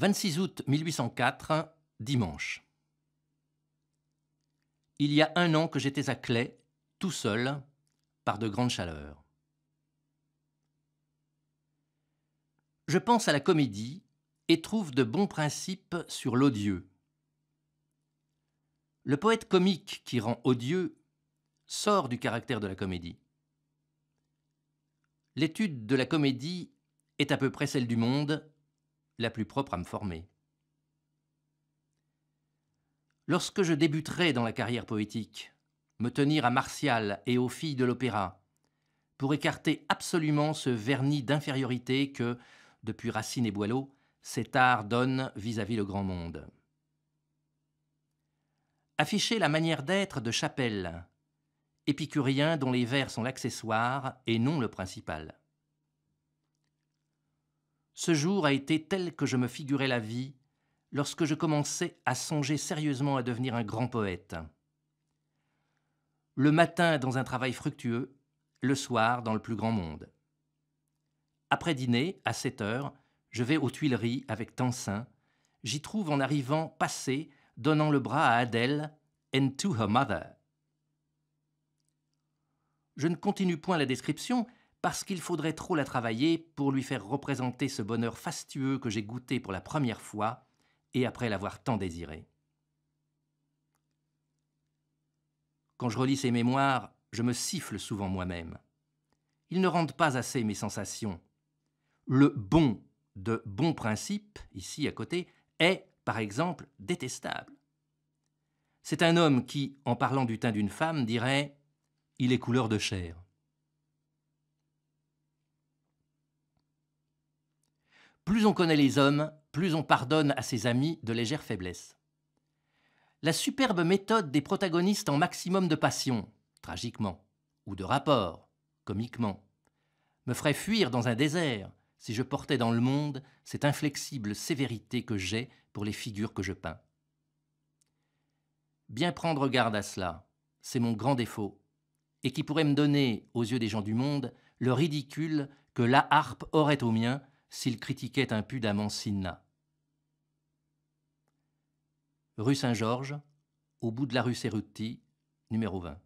26 août 1804, dimanche. Il y a un an que j'étais à Clay, tout seul, par de grandes chaleurs. Je pense à la comédie et trouve de bons principes sur l'odieux. Le poète comique qui rend odieux sort du caractère de la comédie. L'étude de la comédie est à peu près celle du monde la plus propre à me former. Lorsque je débuterai dans la carrière poétique, me tenir à Martial et aux filles de l'opéra, pour écarter absolument ce vernis d'infériorité que, depuis Racine et Boileau, cet art donne vis-à-vis le grand monde. Afficher la manière d'être de Chapelle, épicurien dont les vers sont l'accessoire et non le principal. Ce jour a été tel que je me figurais la vie lorsque je commençais à songer sérieusement à devenir un grand poète. Le matin dans un travail fructueux, le soir dans le plus grand monde. Après dîner, à 7 heures, je vais aux Tuileries avec Tansin. J'y trouve en arrivant Passé donnant le bras à Adèle and to her mother. Je ne continue point la description, parce qu'il faudrait trop la travailler pour lui faire représenter ce bonheur fastueux que j'ai goûté pour la première fois et après l'avoir tant désiré. Quand je relis ces mémoires, je me siffle souvent moi-même. Ils ne rendent pas assez mes sensations. Le bon de bon principe, ici à côté, est, par exemple, détestable. C'est un homme qui, en parlant du teint d'une femme, dirait ⁇ Il est couleur de chair ⁇ Plus on connaît les hommes, plus on pardonne à ses amis de légères faiblesses. La superbe méthode des protagonistes en maximum de passion, tragiquement, ou de rapport, comiquement, me ferait fuir dans un désert si je portais dans le monde cette inflexible sévérité que j'ai pour les figures que je peins. Bien prendre garde à cela, c'est mon grand défaut, et qui pourrait me donner, aux yeux des gens du monde, le ridicule que la harpe aurait au mien s'il critiquait impudemment Cinna. Rue Saint-Georges, au bout de la rue Serruti, numéro 20.